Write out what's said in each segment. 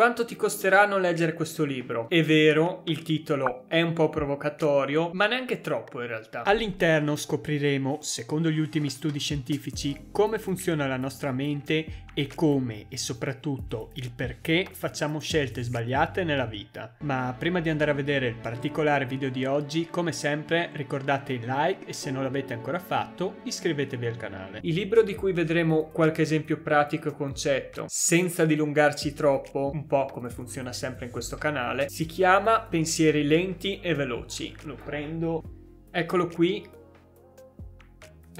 Quanto ti costerà non leggere questo libro? È vero, il titolo è un po' provocatorio, ma neanche troppo in realtà. All'interno scopriremo, secondo gli ultimi studi scientifici, come funziona la nostra mente e come e soprattutto il perché facciamo scelte sbagliate nella vita. Ma prima di andare a vedere il particolare video di oggi, come sempre ricordate il like e se non l'avete ancora fatto iscrivetevi al canale. Il libro di cui vedremo qualche esempio pratico e concetto, senza dilungarci troppo, un po' come funziona sempre in questo canale, si chiama Pensieri lenti e veloci. Lo prendo, eccolo qui,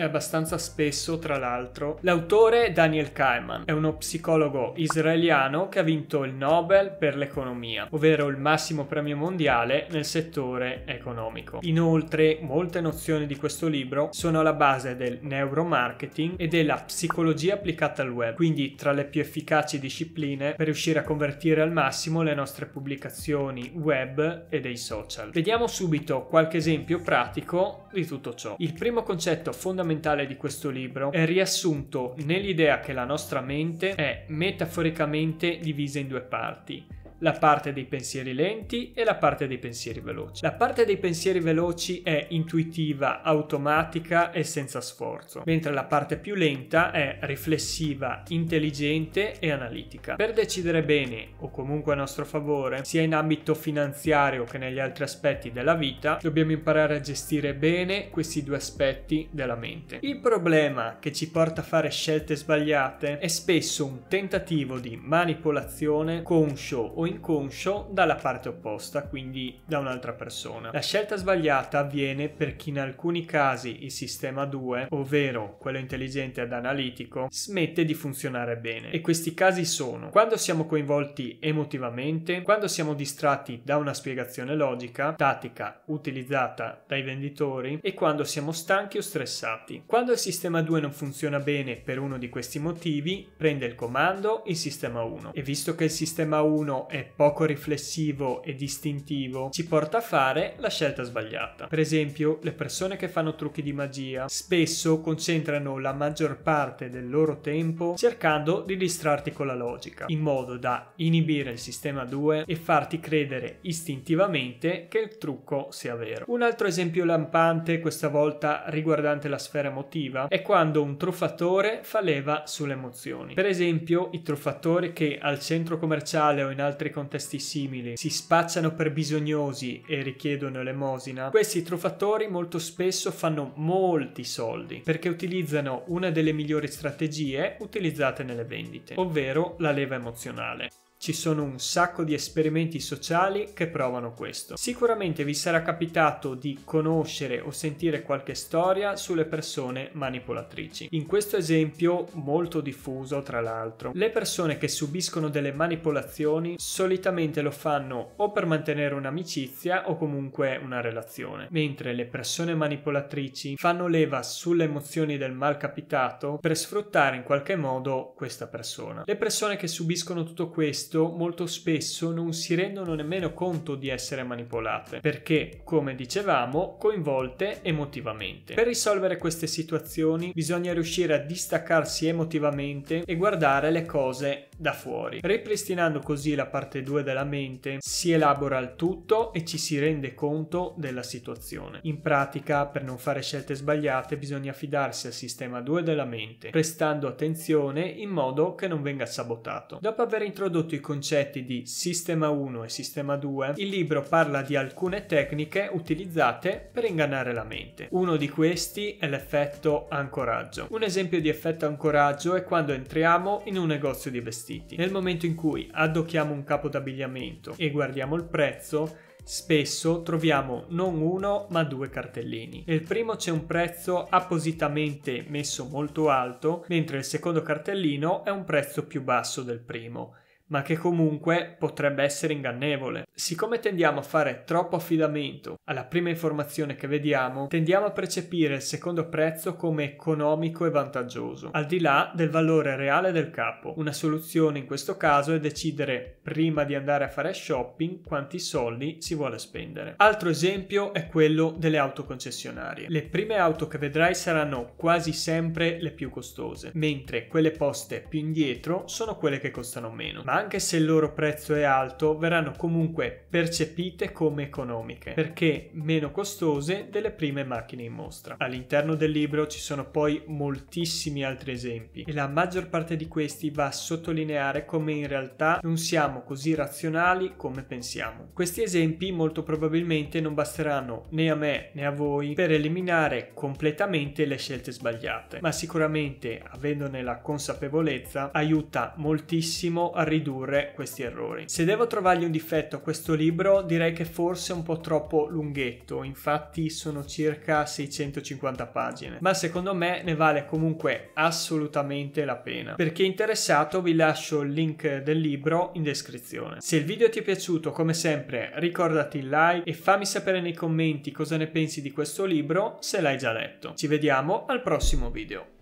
e abbastanza spesso, tra l'altro. L'autore Daniel Kahneman è uno psicologo israeliano che ha vinto il Nobel per l'economia, ovvero il massimo premio mondiale nel settore economico. Inoltre, molte nozioni di questo libro sono alla base del neuromarketing e della psicologia applicata al web, quindi tra le più efficaci discipline per riuscire a convertire al massimo le nostre pubblicazioni web e dei social. Vediamo subito qualche esempio pratico di tutto ciò. Il primo concetto fondamentale di questo libro è riassunto nell'idea che la nostra mente è metaforicamente divisa in due parti la parte dei pensieri lenti e la parte dei pensieri veloci. La parte dei pensieri veloci è intuitiva, automatica e senza sforzo, mentre la parte più lenta è riflessiva, intelligente e analitica. Per decidere bene o comunque a nostro favore, sia in ambito finanziario che negli altri aspetti della vita, dobbiamo imparare a gestire bene questi due aspetti della mente. Il problema che ci porta a fare scelte sbagliate è spesso un tentativo di manipolazione conscio o inconscio dalla parte opposta, quindi da un'altra persona. La scelta sbagliata avviene perché in alcuni casi il sistema 2, ovvero quello intelligente ad analitico, smette di funzionare bene. E questi casi sono quando siamo coinvolti emotivamente, quando siamo distratti da una spiegazione logica, tattica utilizzata dai venditori e quando siamo stanchi o stressati. Quando il sistema 2 non funziona bene per uno di questi motivi, prende il comando il sistema 1. E visto che il sistema 1 è è poco riflessivo e distintivo ci porta a fare la scelta sbagliata. Per esempio, le persone che fanno trucchi di magia spesso concentrano la maggior parte del loro tempo cercando di distrarti con la logica, in modo da inibire il sistema 2 e farti credere istintivamente che il trucco sia vero. Un altro esempio lampante, questa volta riguardante la sfera emotiva, è quando un truffatore fa leva sulle emozioni. Per esempio, i truffatori che al centro commerciale o in altri altri contesti simili si spacciano per bisognosi e richiedono elemosina, questi truffatori molto spesso fanno molti soldi perché utilizzano una delle migliori strategie utilizzate nelle vendite, ovvero la leva emozionale. Ci sono un sacco di esperimenti sociali che provano questo. Sicuramente vi sarà capitato di conoscere o sentire qualche storia sulle persone manipolatrici. In questo esempio, molto diffuso tra l'altro, le persone che subiscono delle manipolazioni solitamente lo fanno o per mantenere un'amicizia o comunque una relazione, mentre le persone manipolatrici fanno leva sulle emozioni del mal capitato per sfruttare in qualche modo questa persona. Le persone che subiscono tutto questo questo molto spesso non si rendono nemmeno conto di essere manipolate, perché, come dicevamo, coinvolte emotivamente. Per risolvere queste situazioni bisogna riuscire a distaccarsi emotivamente e guardare le cose da fuori. Ripristinando così la parte 2 della mente, si elabora il tutto e ci si rende conto della situazione. In pratica, per non fare scelte sbagliate, bisogna affidarsi al sistema 2 della mente, prestando attenzione in modo che non venga sabotato. Dopo aver introdotto i concetti di sistema 1 e sistema 2, il libro parla di alcune tecniche utilizzate per ingannare la mente. Uno di questi è l'effetto ancoraggio. Un esempio di effetto ancoraggio è quando entriamo in un negozio di vestiti. Nel momento in cui addocchiamo un capo d'abbigliamento e guardiamo il prezzo, Spesso troviamo non uno ma due cartellini. Nel primo c'è un prezzo appositamente messo molto alto, mentre il secondo cartellino è un prezzo più basso del primo ma che comunque potrebbe essere ingannevole. Siccome tendiamo a fare troppo affidamento alla prima informazione che vediamo, tendiamo a percepire il secondo prezzo come economico e vantaggioso, al di là del valore reale del capo. Una soluzione in questo caso è decidere prima di andare a fare shopping quanti soldi si vuole spendere. Altro esempio è quello delle auto concessionarie. Le prime auto che vedrai saranno quasi sempre le più costose, mentre quelle poste più indietro sono quelle che costano meno. Ma anche se il loro prezzo è alto, verranno comunque percepite come economiche, perché meno costose delle prime macchine in mostra. All'interno del libro ci sono poi moltissimi altri esempi e la maggior parte di questi va a sottolineare come in realtà non siamo così razionali come pensiamo. Questi esempi molto probabilmente non basteranno né a me né a voi per eliminare completamente le scelte sbagliate, ma sicuramente avendone la consapevolezza aiuta moltissimo a ridurre ridurre questi errori. Se devo trovargli un difetto a questo libro direi che forse è un po' troppo lunghetto, infatti sono circa 650 pagine, ma secondo me ne vale comunque assolutamente la pena. Per chi è interessato vi lascio il link del libro in descrizione. Se il video ti è piaciuto come sempre ricordati il like e fammi sapere nei commenti cosa ne pensi di questo libro se l'hai già letto. Ci vediamo al prossimo video.